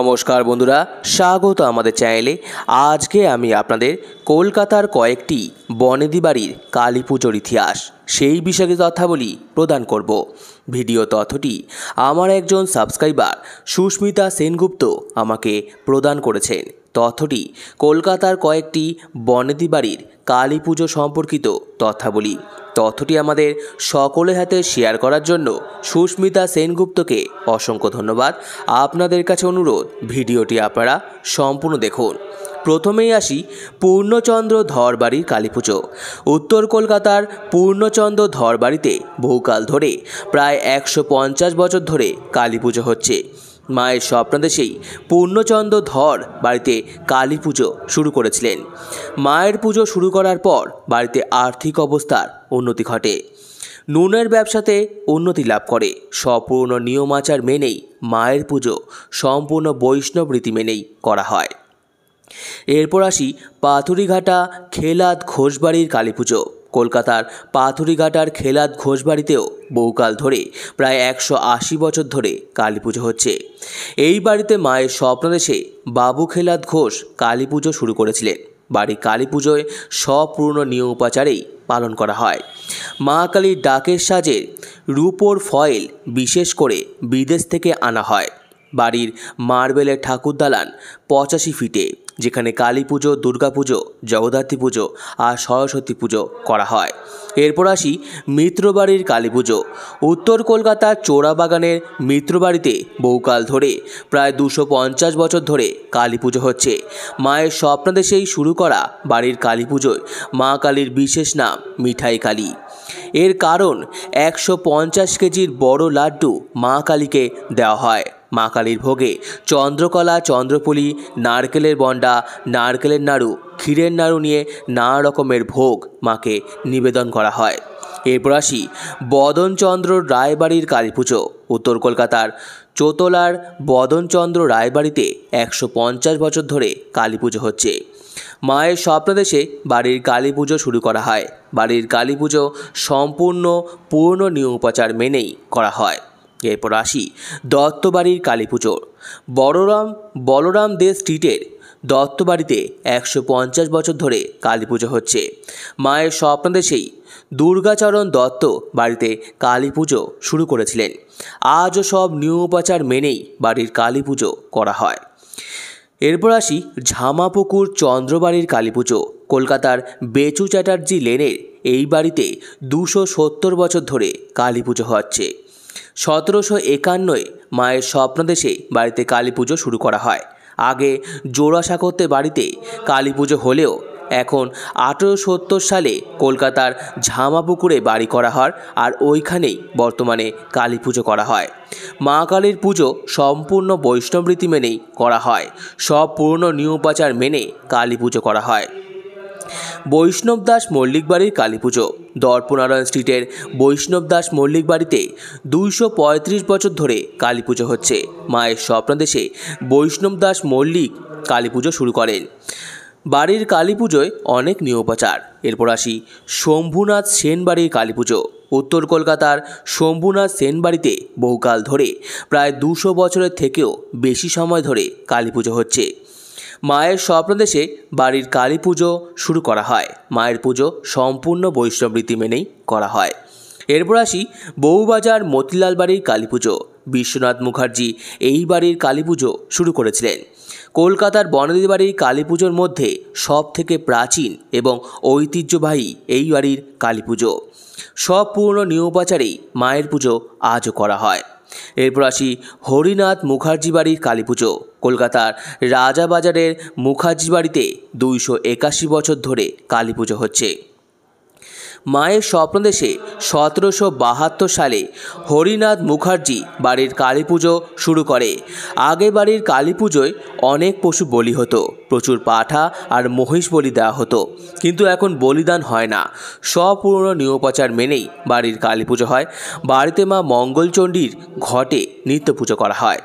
নমস্কার বন্ধুরা স্বাগত আমাদের চ্যানেলে আজকে আমি আপনাদের কলকাতার কয়েকটি বনেদি বাড়ির কালী পুজোর ইতিহাস সেই বিষয়ে তথ্যাবলী প্রদান করব ভিডিও তথ্যটি আমার একজন সাবস্ক্রাইবার সুস্মিতা সেনগুপ্ত আমাকে প্রদান করেছেন তথ্যটি কলকাতার কয়েকটি বনেদি বাড়ির কালী পুজো সম্পর্কিত তথ্যাবলী তথ্যটি আমাদের সকলের হাতে শেয়ার করার জন্য সুস্মিতা সেনগুপ্তকে অসংখ্য ধন্যবাদ আপনাদের কাছে অনুরোধ ভিডিওটি আপনারা সম্পূর্ণ দেখুন প্রথমেই আসি পূর্ণচন্দ্র ধরবাড়ির কালী পুজো উত্তর কলকাতার পূর্ণচন্দ্র ধরবাড়িতে বহুকাল ধরে প্রায় একশো বছর ধরে কালী পুজো হচ্ছে মায়ের স্বপ্নদেশেই পূর্ণচন্দ্র ধর বাড়িতে কালী পুজো শুরু করেছিলেন মায়ের পুজো শুরু করার পর বাড়িতে আর্থিক অবস্থার উন্নতি ঘটে নুনের ব্যবসাতে উন্নতি লাভ করে সম্পূর্ণ নিয়মাচার মেনেই মায়ের পুজো সম্পূর্ণ বৈষ্ণব রীতি মেনেই করা হয় এরপর আসি পাথুরিঘাটা খেলাদ ঘোষবাড়ির কালী পুজো কলকাতার পাথুরিঘাটার খেলাত ঘোষবাড়িতেও বহুকাল ধরে প্রায় একশো আশি বছর ধরে কালী পুজো হচ্ছে এই বাড়িতে মায়ের স্বপ্নদেশে বাবু খেলাত ঘোষ কালী পুজো শুরু করেছিলেন বাড়ি কালী পুজোয় সপূর্ণ নিয়ম উপাচারেই পালন করা হয় মা কালীর ডাকের সাজের রূপোর ফয়েল বিশেষ করে বিদেশ থেকে আনা হয় বাড়ির মার্বেলের ঠাকুর দালান পঁচাশি ফিটে যেখানে কালী পুজো দুর্গা পুজো জগদ্ধাত্রী পুজো আর সরস্বতী পুজো করা হয় এরপর আসি মিত্রবাড়ির কালী পুজো উত্তর কলকাতার চোরাবাগানের মিত্রবাড়িতে বহুকাল ধরে প্রায় দুশো পঞ্চাশ বছর ধরে কালী পুজো হচ্ছে মায়ের স্বপ্নাদেশেই শুরু করা বাড়ির কালী পুজোয় মা কালীর বিশেষ নাম মিঠাই কালী এর কারণ একশো পঞ্চাশ কেজির বড় লাড্ডু মা কালীকে দেওয়া হয় মা কালীর ভোগে চন্দ্রকলা চন্দ্রপুলি নারকেলের বন্ডা নারকেলের নাড়ু ক্ষীরের নাড়ু নিয়ে নানা রকমের ভোগ মাকে নিবেদন করা হয় এরপর আসি বদনচন্দ্র রায়বাড়ির কালী পুজো উত্তর কলকাতার চোতলার বদনচন্দ্র রায়বাড়িতে একশো পঞ্চাশ বছর ধরে কালী পুজো হচ্ছে মায়ের স্বপ্নদেশে বাড়ির কালী পুজো শুরু করা হয় বাড়ির কালী পুজো সম্পূর্ণ পূর্ণ নিয়ম উপচার মেনেই করা হয় এরপর আসি দত্তবাড়ির কালী পুজোর বড়রাম বলরাম দে স্ট্রিটের দত্তবাড়িতে একশো পঞ্চাশ বছর ধরে কালী পুজো হচ্ছে মায়ের স্বপ্ন দেশেই দুর্গাচরণ দত্ত বাড়িতে কালী পুজো শুরু করেছিলেন আজও সব নিয়মোপাচার মেনেই বাড়ির কালী পুজো করা হয় এরপর আসি ঝামাপুকুর চন্দ্রবাড়ির কালী পুজো কলকাতার বেচু চ্যাটার্জি লেনের এই বাড়িতে দুশো সত্তর বছর ধরে কালী পুজো হচ্ছে সতেরোশো একান্নয় মায়ের স্বপ্নদেশে বাড়িতে কালী পুজো শুরু করা হয় আগে জোড়াসাঁকোতে বাড়িতে কালী পুজো হলেও এখন আঠেরোশো সালে কলকাতার ঝামাপুকুরে বাড়ি করা হয় আর ওইখানেই বর্তমানে কালী পুজো করা হয় মা কালীর পুজো সম্পূর্ণ রীতি মেনেই করা হয় সব পুরনো নিয়মপাচার মেনে কালী পুজো করা হয় বৈষ্ণব দাস মল্লিক বাড়ির কালী পুজো দর্পনারায়ণ স্ট্রিটের বৈষ্ণব দাস মল্লিক বাড়িতে দুইশো বছর ধরে কালী পুজো হচ্ছে মায়ের স্বপ্নাদেশে বৈষ্ণব দাস মল্লিক কালী পুজো শুরু করেন বাড়ির কালী পুজোয় অনেক নিয়োপাচার এরপর আসি শম্ভুনাথ সেন বাড়ির কালী পুজো উত্তর কলকাতার শম্ভুনাথ সেন বাড়িতে বহুকাল ধরে প্রায় দুশো বছরের থেকেও বেশি সময় ধরে কালী পুজো হচ্ছে মায়ের স্বপ্নদেশে বাড়ির কালী পুজো শুরু করা হয় মায়ের পুজো সম্পূর্ণ বৈষ্ণব রীতি মেনেই করা হয় এরপর আসি বউবাজার মতিলাল বাড়ির কালী পুজো বিশ্বনাথ মুখার্জি এই বাড়ির কালী পুজো শুরু করেছিলেন কলকাতার বনদী বাড়ির কালী পুজোর মধ্যে সব থেকে প্রাচীন এবং ঐতিহ্যবাহী এই বাড়ির কালী পুজো সব পুরনো নিয়মপাচারেই মায়ের পুজো আজও করা হয় এরপর আসি হরিনাথ মুখার্জি বাড়ির কালী পুজো কলকাতার রাজাবাজারের মুখার্জি বাড়িতে দুইশো একাশি বছর ধরে কালী পুজো হচ্ছে মায়ের স্বপ্নদেশে সতেরোশো বাহাত্তর সালে হরিনাথ মুখার্জি বাড়ির কালী পুজো শুরু করে আগে বাড়ির কালী পুজোয় অনেক পশু বলি হতো প্রচুর পাঠা আর মহিষ বলি দেওয়া হতো কিন্তু এখন বলিদান হয় না সব পুরনো মেনেই বাড়ির কালী পুজো হয় বাড়িতে মা মঙ্গলচণ্ডীর ঘটে নিত্য পুজো করা হয়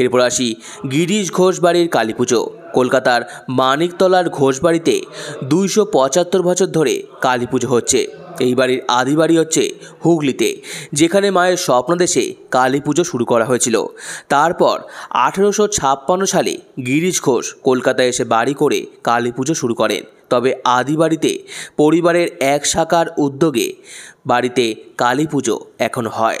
এরপর আসি গিরিশ ঘোষ বাড়ির কালী পুজো কলকাতার মানিকতলার ঘোষবাড়িতে দুইশো পঁচাত্তর বছর ধরে কালী পুজো হচ্ছে এই বাড়ির আদি বাড়ি হচ্ছে হুগলিতে যেখানে মায়ের স্বপ্নদেশে কালী পুজো শুরু করা হয়েছিল তারপর আঠেরোশো ছাপ্পান্ন সালে গিরিশ ঘোষ কলকাতায় এসে বাড়ি করে কালী পুজো শুরু করেন তবে আদি বাড়িতে পরিবারের এক শাখার উদ্যোগে বাড়িতে কালী পুজো এখন হয়